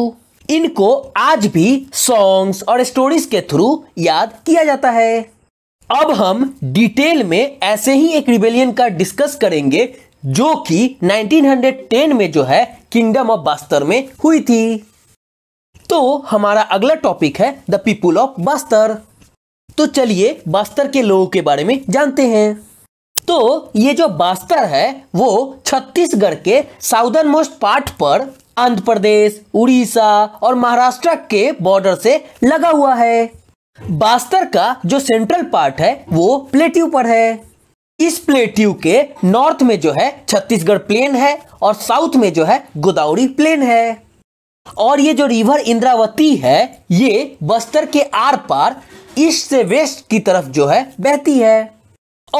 इनको आज भी सॉन्ग्स और स्टोरीज के थ्रू याद किया जाता है अब हम डिटेल में ऐसे ही एक रिबेलियन का डिस्कस करेंगे जो कि 1910 में जो है किंगडम ऑफ बास्तर में हुई थी तो हमारा अगला टॉपिक है द पीपुल ऑफ बास्तर तो चलिए बास्तर के लोगों के बारे में जानते हैं तो ये जो बास्तर है वो छत्तीसगढ़ के साउदर्न मोस्ट पार्ट पर आंध्र प्रदेश उड़ीसा और महाराष्ट्र के बॉर्डर से लगा हुआ है बास्तर का जो सेंट्रल पार्ट है वो प्लेट्यू पर है इस प्लेट्यू के नॉर्थ में जो है छत्तीसगढ़ प्लेन है और साउथ में जो है गोदावरी प्लेन है और ये जो रिवर इंद्रावती है ये बस्तर के आर पार ईस्ट से वेस्ट की तरफ जो है बहती है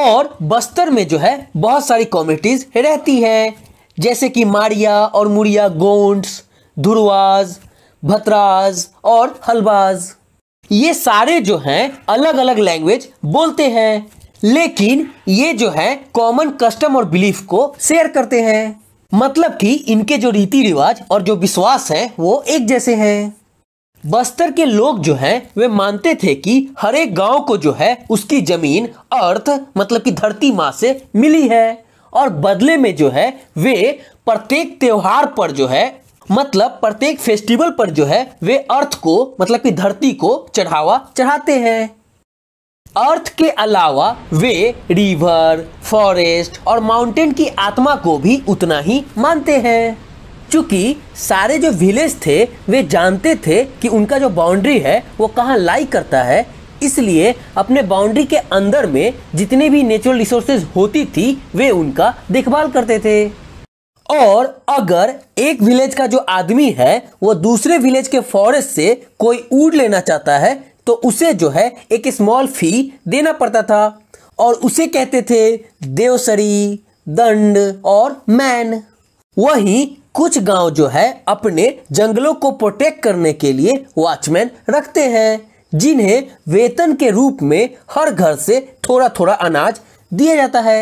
और बस्तर में जो है बहुत सारी कम्युनिटीज रहती हैं जैसे कि मारिया और मुड़िया गोंड्स धुरवाज भतराज और हलवाज ये सारे जो हैं अलग अलग लैंग्वेज बोलते हैं लेकिन ये जो है कॉमन कस्टम और बिलीफ को शेयर करते हैं मतलब कि इनके जो रीति रिवाज और जो विश्वास है वो एक जैसे हैं बस्तर के लोग जो हैं वे मानते थे कि हर एक गांव को जो है उसकी जमीन अर्थ मतलब कि धरती माँ से मिली है और बदले में जो है वे प्रत्येक त्योहार पर जो है मतलब प्रत्येक फेस्टिवल पर जो है वे अर्थ को मतलब कि धरती को चढ़ावा चढ़ाते हैं अर्थ के अलावा वे रिवर फॉरेस्ट और माउंटेन की आत्मा को भी उतना ही मानते हैं चूंकि सारे जो विलेज थे वे जानते थे कि उनका जो बाउंड्री है वो कहाँ लाई करता है इसलिए अपने बाउंड्री के अंदर में जितने भी नेचुरल रिसोर्सेज होती थी वे उनका देखभाल करते थे और अगर एक विलेज का जो आदमी है वो दूसरे विलेज के फॉरेस्ट से कोई ऊड लेना चाहता है तो उसे जो है एक स्मॉल फी देना पड़ता था और उसे कहते थे देवसरी दंड और मैन वही कुछ गांव जो है अपने जंगलों को प्रोटेक्ट करने के लिए वॉचमैन रखते हैं जिन्हें वेतन के रूप में हर घर से थोड़ा थोड़ा अनाज दिया जाता है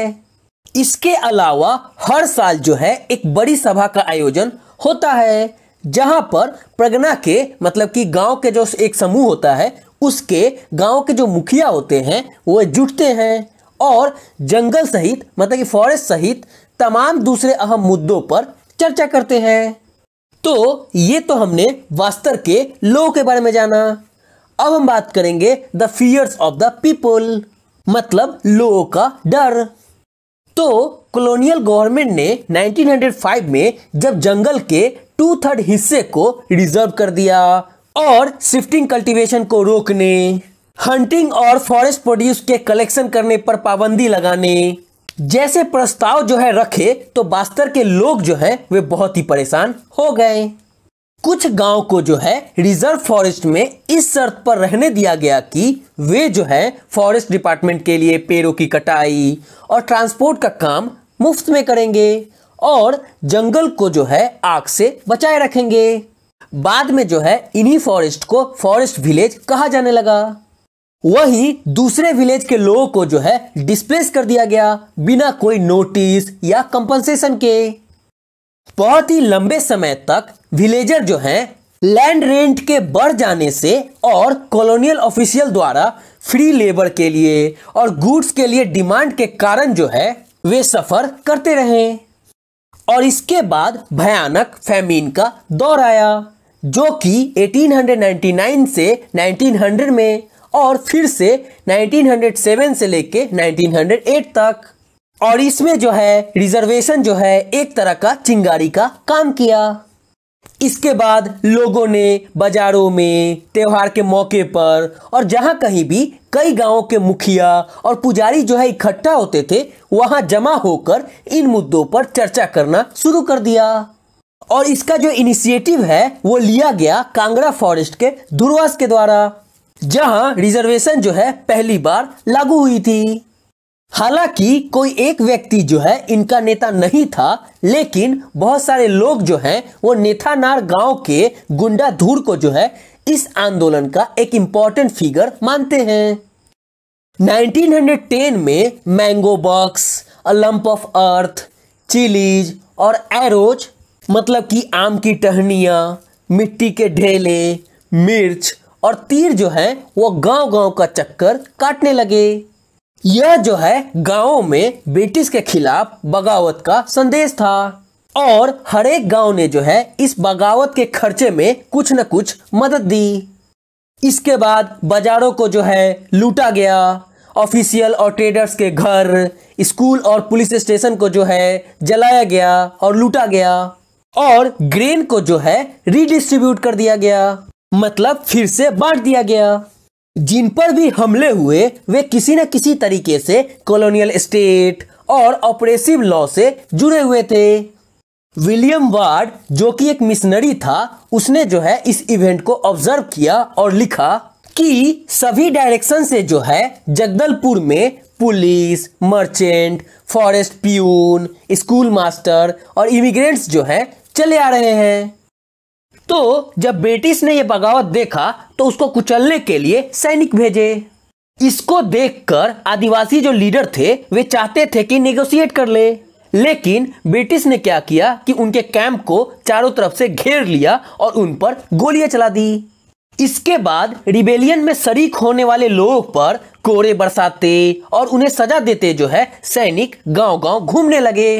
इसके अलावा हर साल जो है एक बड़ी सभा का आयोजन होता है जहां पर प्रगना के मतलब कि गांव के जो एक समूह होता है उसके गांव के जो मुखिया होते हैं वो जुटते हैं और जंगल सहित मतलब कि फॉरेस्ट सहित तमाम दूसरे अहम मुद्दों पर चर्चा करते हैं तो ये तो हमने वास्तर के लोगों के बारे में जाना अब हम बात करेंगे the fears of the people मतलब लोगों का डर तो कॉलोनियल गवर्नमेंट ने 1905 में जब जंगल के टू थर्ड हिस्से को रिजर्व कर दिया और शिफ्टिंग कल्टीवेशन को रोकने हंटिंग और फॉरेस्ट प्रोड्यूस के कलेक्शन करने पर पाबंदी लगाने जैसे प्रस्ताव जो है रखे तो बास्तर के लोग जो है वे बहुत ही परेशान हो गए कुछ गांव को जो है रिजर्व फॉरेस्ट में इस शर्त पर रहने दिया गया कि वे जो है फॉरेस्ट डिपार्टमेंट के लिए पेड़ों की कटाई और ट्रांसपोर्ट का काम मुफ्त में करेंगे और जंगल को जो है आग से बचाए रखेंगे बाद में जो है इन्हीं फॉरेस्ट को फॉरेस्ट विलेज कहा जाने लगा वही दूसरे विलेज के लोगों को जो है डिस्प्लेस कर दिया गया बिना कोई नोटिस या कंपनसेशन के बहुत ही लंबे समय तक विलेजर जो हैं लैंड रेंट के बढ़ जाने से और कॉलोनियल ऑफिशियल द्वारा फ्री लेबर के लिए और गुड्स के लिए डिमांड के कारण जो है वे सफर करते रहे और इसके बाद भयानक फैमीन का दौर आया जो कि 1899 से 1900 में और फिर से 1907 से लेके 1908 तक और इसमें जो है रिजर्वेशन जो है एक तरह का चिंगारी का काम किया इसके बाद लोगों ने बाजारों में त्यौहार के मौके पर और जहाँ कहीं भी कई गांवों के मुखिया और पुजारी जो है इकट्ठा होते थे वहां जमा होकर इन मुद्दों पर चर्चा करना शुरू कर दिया और इसका जो इनिशिएटिव है वो लिया गया कांगड़ा फॉरेस्ट के धुरवास के द्वारा जहां रिजर्वेशन जो है पहली बार लागू हुई थी हालांकि कोई एक व्यक्ति जो है इनका नेता नहीं था लेकिन बहुत सारे लोग जो हैं वो नेथानार गांव के गुंडा धूर को जो है इस आंदोलन का एक इम्पॉर्टेंट फिगर मानते हैं 1910 में mango box a lump lump of earth chillies और एरोज मतलब कि आम की टहनिया मिट्टी के ढेले मिर्च और तीर जो है वो गांव गांव का चक्कर काटने लगे यह जो है गाँव में ब्रिटिश के खिलाफ बगावत का संदेश था और हर एक गांव ने जो है इस बगावत के खर्चे में कुछ न कुछ मदद दी इसके बाद बाजारों को जो है लूटा गया ऑफिशियल और ट्रेडर्स के घर स्कूल और पुलिस स्टेशन को जो है जलाया गया और लूटा गया और ग्रेन को जो है रिडिस्ट्रीब्यूट कर दिया गया मतलब फिर से बांट दिया गया जिन पर भी हमले हुए वे किसी न किसी तरीके से कॉलोनियल स्टेट और ऑपरेसिव लॉ से जुड़े हुए थे विलियम वार्ड जो कि एक मिशनरी था उसने जो है इस इवेंट को ऑब्जर्व किया और लिखा कि सभी डायरेक्शन से जो है जगदलपुर में police merchant forest peon school master और इमिग्रेंट्स जो है चले आ रहे हैं तो जब ब्रिटिश ने यह बगावत देखा तो उसको कुचलने के लिए सैनिक भेजे इसको देखकर आदिवासी जो लीडर थे वे चाहते थे कि नेगोशिएट कर ले लेकिन ब्रिटिश ने क्या किया कि उनके कैंप को चारों तरफ से घेर लिया और उन पर गोलियां चला दी इसके बाद रिबेलियन में शरीक होने वाले लोगों पर कोरे बरसाते और उन्हें सजा देते जो है सैनिक गांव-गांव घूमने लगे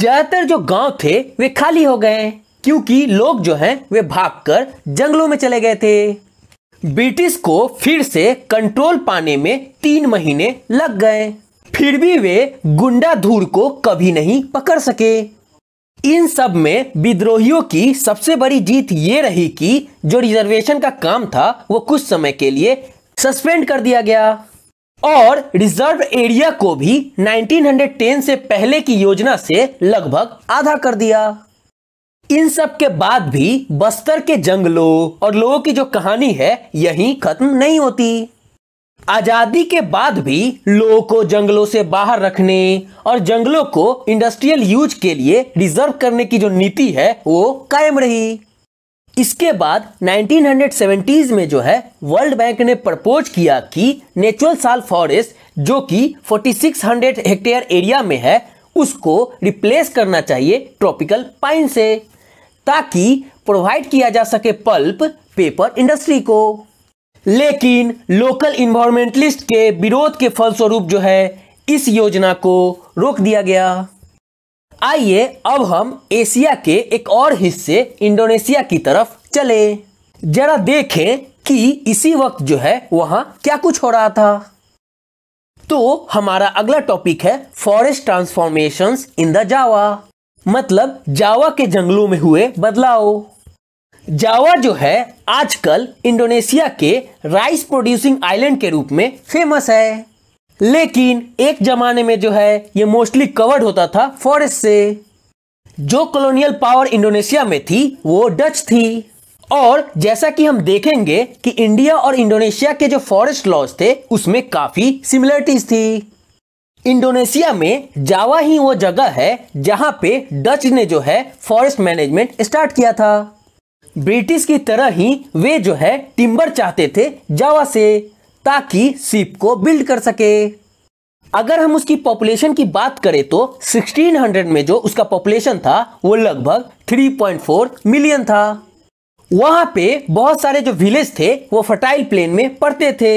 ज्यादातर जो गांव थे वे खाली हो गए क्योंकि लोग जो हैं वे भागकर जंगलों में चले गए थे ब्रिटिश को फिर से कंट्रोल पाने में तीन महीने लग गए फिर भी वे गुंडा धूर को कभी नहीं पकड़ सके इन सब में विद्रोहियों की सबसे बड़ी जीत ये रही कि जो रिजर्वेशन का काम था वो कुछ समय के लिए सस्पेंड कर दिया गया और रिजर्व एरिया को भी 1910 से पहले की योजना से लगभग आधा कर दिया इन सब के बाद भी बस्तर के जंगलों और लोगों की जो कहानी है यही खत्म नहीं होती आजादी के बाद भी लोगों को जंगलों से बाहर रखने और जंगलों को इंडस्ट्रियल यूज के लिए रिजर्व करने की जो नीति है वो कायम रही इसके बाद 1970s में जो है वर्ल्ड बैंक ने प्रपोज किया कि नेचुरल साल फॉरेस्ट जो कि 4600 हेक्टेयर एरिया में है उसको रिप्लेस करना चाहिए ट्रॉपिकल पाइन से ताकि प्रोवाइड किया जा सके पल्प पेपर इंडस्ट्री को लेकिन लोकल इन्वायरमेंटलिस्ट के विरोध के फलस्वरूप जो है इस योजना को रोक दिया गया आइए अब हम एशिया के एक और हिस्से इंडोनेशिया की तरफ चले जरा देखें कि इसी वक्त जो है वहां क्या कुछ हो रहा था तो हमारा अगला टॉपिक है forest transformations in the Java मतलब जावा के जंगलों में हुए बदलाव जावा जो है आजकल इंडोनेशिया के राइस प्रोड्यूसिंग आइलैंड के रूप में फेमस है लेकिन एक जमाने में जो है ये मोस्टली कवर्ड होता था फॉरेस्ट से जो कॉलोनियल पावर इंडोनेशिया में थी वो डच थी और जैसा कि हम देखेंगे कि इंडिया और इंडोनेशिया के जो फॉरेस्ट लॉज थे उसमें काफी सिमिलरिटीज थी इंडोनेशिया में जावा ही वो जगह है जहां पे डच ने जो है फॉरेस्ट मैनेजमेंट स्टार्ट किया था ब्रिटिश की तरह ही वे जो है टिम्बर चाहते थे जावा से ताकि सीप को बिल्ड कर सके अगर हम उसकी पॉपुलेशन की बात करें तो 1600 में जो उसका पॉपुलेशन था वो लगभग 3.4 मिलियन था वहां पे बहुत सारे जो विलेज थे वो फर्टाइल प्लेन में पड़ते थे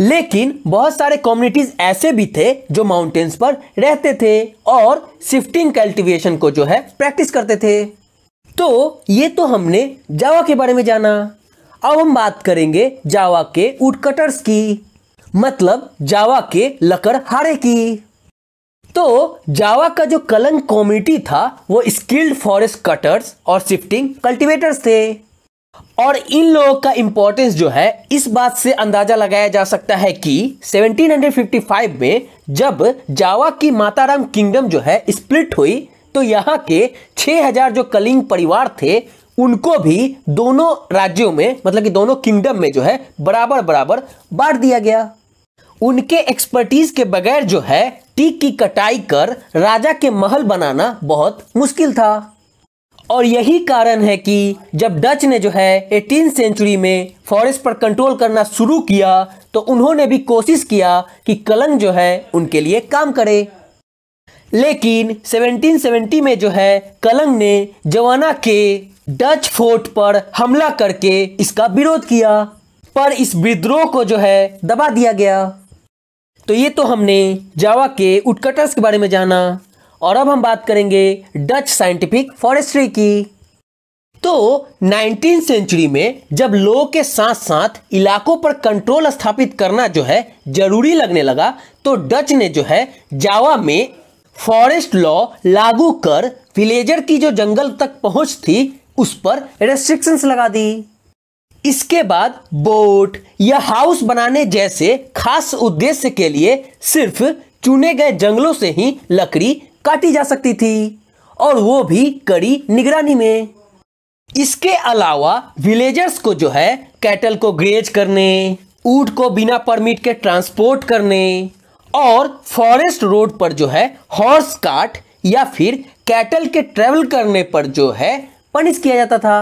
लेकिन बहुत सारे कम्युनिटीज ऐसे भी थे जो माउंटेन्स पर रहते थे और शिफ्टिंग कल्टीवेशन को जो है प्रैक्टिस करते थे तो ये तो हमने जावा के बारे में जाना अब हम बात करेंगे जावा के उडकटर्स की मतलब जावा के लकड़हारे की तो जावा का जो कलंग कम्युनिटी था वो स्किल्ड फॉरेस्ट कटर्स और शिफ्टिंग कल्टिवेटर्स थे और इन लोगों का इंपॉर्टेंस जो है इस बात से अंदाजा लगाया जा सकता है कि 1755 में जब जावा की माताराम किंगडम जो है स्प्लिट हुई तो यहाँ के 6000 जो कलिंग परिवार थे उनको भी दोनों राज्यों में मतलब कि दोनों किंगडम में जो है बराबर बराबर बांट दिया गया उनके एक्सपर्टीज के बगैर जो है टीक की कटाई कर राजा के महल बनाना बहुत मुश्किल था और यही कारण है कि जब डच ने जो है एटीन सेंचुरी में फॉरेस्ट पर कंट्रोल करना शुरू किया तो उन्होंने भी कोशिश किया कि कलंग जो है उनके लिए काम करे लेकिन 1770 में जो है कलंग ने जवाना के डच फोर्ट पर हमला करके इसका विरोध किया पर इस विद्रोह को जो है दबा दिया गया तो ये तो हमने जावा के उटकटर्स के बारे में जाना और अब हम बात करेंगे डच साइंटिफिक फॉरेस्ट्री की तो 19 सेंचुरी में जब लोगों के साथ साथ इलाकों पर कंट्रोल स्थापित करना जो है जरूरी लगने लगा तो डच ने जो है जावा में फॉरेस्ट लॉ लागू कर विलेजर की जो जंगल तक पहुंच थी उस पर रेस्ट्रिक्शंस लगा दी इसके बाद बोट या हाउस बनाने जैसे खास उद्देश्य के लिए सिर्फ चुने गए जंगलों से ही लकड़ी काटी जा सकती थी और वो भी कड़ी निगरानी में इसके अलावा विलेजर्स को जो है कैटल को ग्रेज करने ऊट को बिना परमिट के ट्रांसपोर्ट करने और फॉरेस्ट रोड पर जो है हॉर्स काट या फिर कैटल के ट्रेवल करने पर जो है पनिश किया जाता था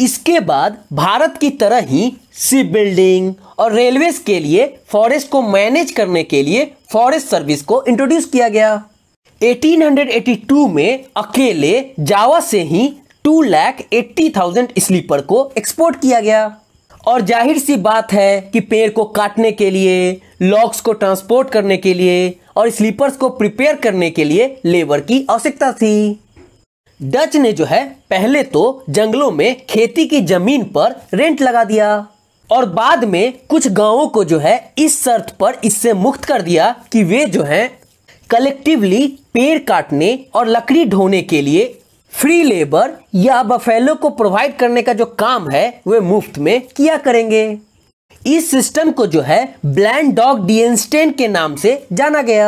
इसके बाद भारत की तरह ही सी बिल्डिंग और रेलवे के लिए फॉरेस्ट को मैनेज करने के लिए फॉरेस्ट सर्विस को इंट्रोड्यूस किया गया 1882 में अकेले जावा से ही two lakh eighty thousand sleeper को एक्सपोर्ट किया गया और जाहिर सी बात है कि पेड़ को काटने के लिए लॉक्स को ट्रांसपोर्ट करने के लिए और स्लीपर्स को प्रिपेयर करने के लिए लेबर की आवश्यकता थी डच ने जो है पहले तो जंगलों में खेती की जमीन पर रेंट लगा दिया और बाद में कुछ गांवों को जो है इस शर्त पर इससे मुक्त कर दिया कि वे जो हैं कलेक्टिवली पेड़ काटने और लकड़ी ढोने के लिए फ्री लेबर या बफेलो को प्रोवाइड करने का जो काम है वे मुफ्त में किया करेंगे इस सिस्टम को जो है ब्लैंड डॉग डीएनस्टेन के नाम से जाना गया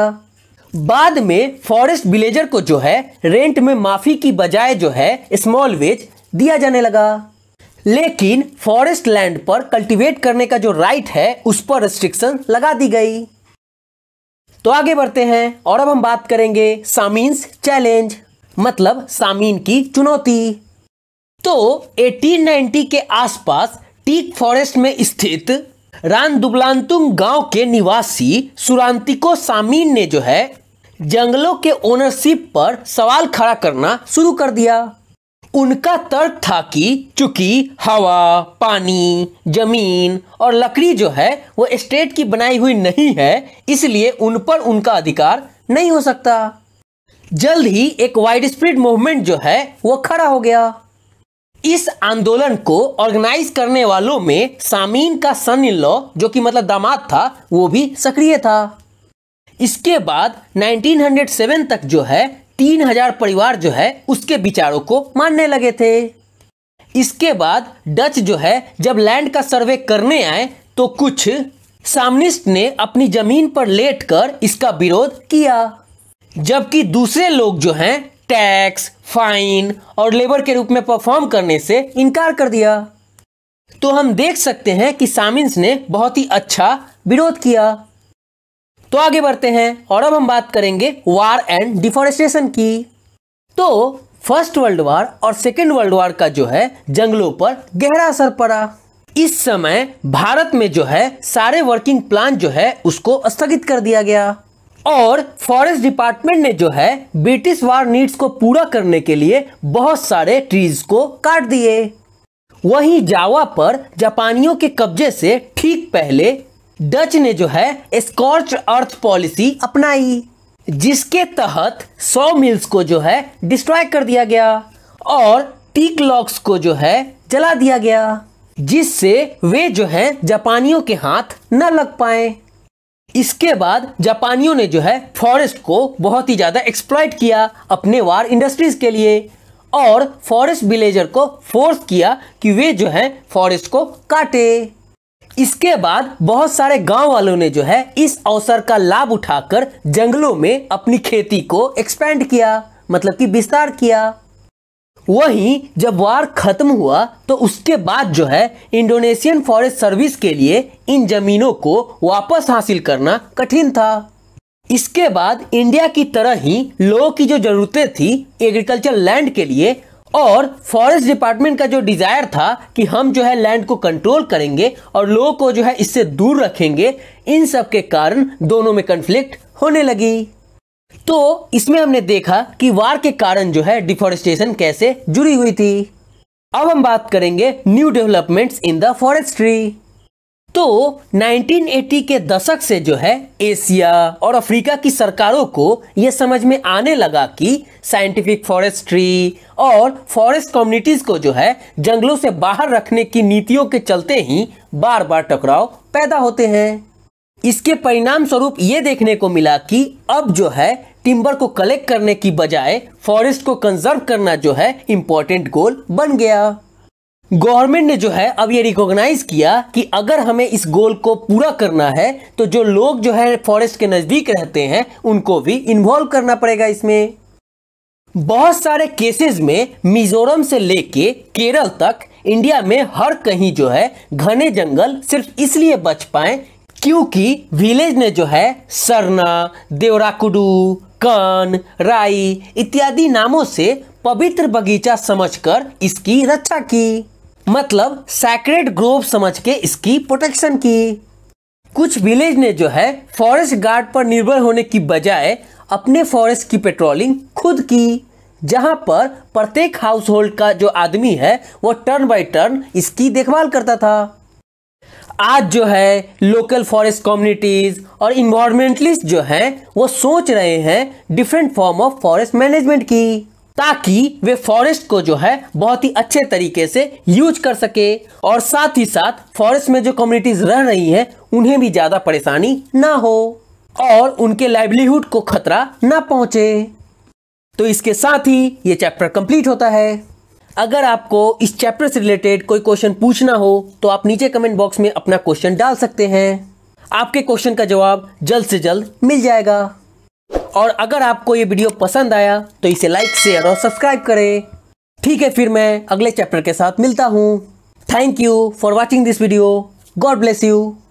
बाद में फॉरेस्ट विलेजर को जो है रेंट में माफी की बजाय जो है स्मॉल वेज दिया जाने लगा लेकिन फॉरेस्ट लैंड पर कल्टीवेट करने का जो राइट है उस पर रिस्ट्रिक्शन लगा दी गई तो आगे बढ़ते हैं और अब हम बात करेंगे सामीन्स चैलेंज मतलब सामीन की चुनौती तो 1890 के आसपास टीक फॉरेस्ट में स्थित रान दुबलांतुंग गांव के निवासी सुरांतिको सामीन ने जो है जंगलों के ओनरशिप पर सवाल खड़ा करना शुरू कर दिया उनका तर्क था कि चूंकि हवा पानी जमीन और लकड़ी जो है वो स्टेट की बनाई हुई नहीं है इसलिए उन पर उनका अधिकार नहीं हो सकता जल्द ही एक वाइड स्प्रीड मूवमेंट जो है वो खड़ा हो गया इस आंदोलन को ऑर्गेनाइज करने वालों में सामीन का सन इन लॉ जो कि मतलब दामाद था वो भी सक्रिय था इसके बाद 1907 तक जो है तीन हजार परिवार जो है उसके विचारों को मानने लगे थे इसके बाद डच जो है जब लैंड का सर्वे करने आए तो कुछ सामनिस्ट ने अपनी जमीन पर लेटकर इसका विरोध किया जबकि दूसरे लोग जो हैं टैक्स फाइन और लेबर के रूप में परफॉर्म करने से इनकार कर दिया तो हम देख सकते हैं कि सामिन्स ने बहुत ही अच्छा विरोध किया तो आगे बढ़ते हैं और अब हम बात करेंगे वार एंड डिफोरेस्टेशन की तो फर्स्ट वर्ल्ड वार और सेकेंड वर्ल्ड वार का जो है जंगलों पर गहरा असर पड़ा इस समय भारत में जो है सारे वर्किंग प्लान जो है उसको स्थगित कर दिया गया और फॉरेस्ट डिपार्टमेंट ने जो है ब्रिटिश वार नीड्स को पूरा करने के लिए बहुत सारे ट्रीज को काट दिए वहीं जावा पर जापानियों के कब्जे से ठीक पहले डच ने जो है स्कॉर्च अर्थ पॉलिसी अपनाई जिसके तहत सौ मिल्स को जो है डिस्ट्रॉय कर दिया गया और टीक लॉक्स को जो है जला दिया गया जिससे वे जो है जापानियों के हाथ न लग पाए इसके बाद जापानियों ने जो है फॉरेस्ट को बहुत ही ज़्यादा एक्सप्लॉयट किया अपने वार इंडस्ट्रीज के लिए और फॉरेस्ट विलेजर को फोर्स किया कि वे जो है फॉरेस्ट को काटे इसके बाद बहुत सारे गांव वालों ने जो है इस अवसर का लाभ उठाकर जंगलों में अपनी खेती को एक्सपेंड किया मतलब कि विस्तार किया वहीं जब वार खत्म हुआ तो उसके बाद जो है इंडोनेशियन फॉरेस्ट सर्विस के लिए इन जमीनों को वापस हासिल करना कठिन था इसके बाद इंडिया की तरह ही लोगों की जो जरूरतें थी एग्रीकल्चर लैंड के लिए और फॉरेस्ट डिपार्टमेंट का जो डिजायर था कि हम जो है लैंड को कंट्रोल करेंगे और लोगों को जो है इससे दूर रखेंगे इन सब के कारण दोनों में कंफ्लिक्ट होने लगी तो इसमें हमने देखा कि वार के कारण जो है डिफॉरेस्टेशन कैसे जुड़ी हुई थी अब हम बात करेंगे new developments in the forestry तो 1980 के दशक से जो है एशिया और अफ्रीका की सरकारों को यह समझ में आने लगा कि साइंटिफिक फॉरेस्ट्री और फॉरेस्ट कम्युनिटीज़ को जो है जंगलों से बाहर रखने की नीतियों के चलते ही बार बार टकराव पैदा होते हैं इसके परिणाम स्वरूप ये देखने को मिला कि अब जो है टिम्बर को कलेक्ट करने की बजाय फॉरेस्ट को कंजर्व करना जो है इम्पोर्टेंट गोल बन गया गवर्नमेंट ने जो है अब ये रिकॉग्नाइज किया कि अगर हमें इस गोल को पूरा करना है तो जो लोग जो है फॉरेस्ट के नज़दीक रहते हैं उनको भी इन्वॉल्व करना पड़ेगा इसमें बहुत सारे केसेस में मिजोरम से लेके केरल तक इंडिया में हर कहीं जो है घने जंगल सिर्फ इसलिए बच पाए क्योंकि विलेज ने जो है सरना देवराकुडू कन राई इत्यादि नामों से पवित्र बगीचा समझकर इसकी रक्षा की मतलब सैक्रेड ग्रोव समझ के इसकी प्रोटेक्शन की कुछ विलेज ने जो है फॉरेस्ट गार्ड पर निर्भर होने की बजाय अपने फॉरेस्ट की पेट्रोलिंग खुद की जहां पर प्रत्येक हाउस होल्ड का जो आदमी है वो टर्न बाय टर्न इसकी देखभाल करता था आज जो है लोकल फॉरेस्ट कम्युनिटीज और इन्वायरमेंटलिस्ट जो हैं वो सोच रहे हैं different form of forest management की ताकि वे फॉरेस्ट को जो है बहुत ही अच्छे तरीके से यूज कर सके और साथ ही साथ फॉरेस्ट में जो कम्युनिटीज रह रही हैं उन्हें भी ज़्यादा परेशानी ना हो और उनके लाइवलीहुड को खतरा ना पहुंचे तो इसके साथ ही ये चैप्टर कंप्लीट होता है अगर आपको इस चैप्टर से रिलेटेड कोई क्वेश्चन पूछना हो तो आप नीचे कमेंट बॉक्स में अपना क्वेश्चन डाल सकते हैं आपके क्वेश्चन का जवाब जल्द से जल्द मिल जाएगा और अगर आपको ये वीडियो पसंद आया तो इसे लाइक शेयर और सब्सक्राइब करें ठीक है फिर मैं अगले चैप्टर के साथ मिलता हूँ thank you for watching this video God bless you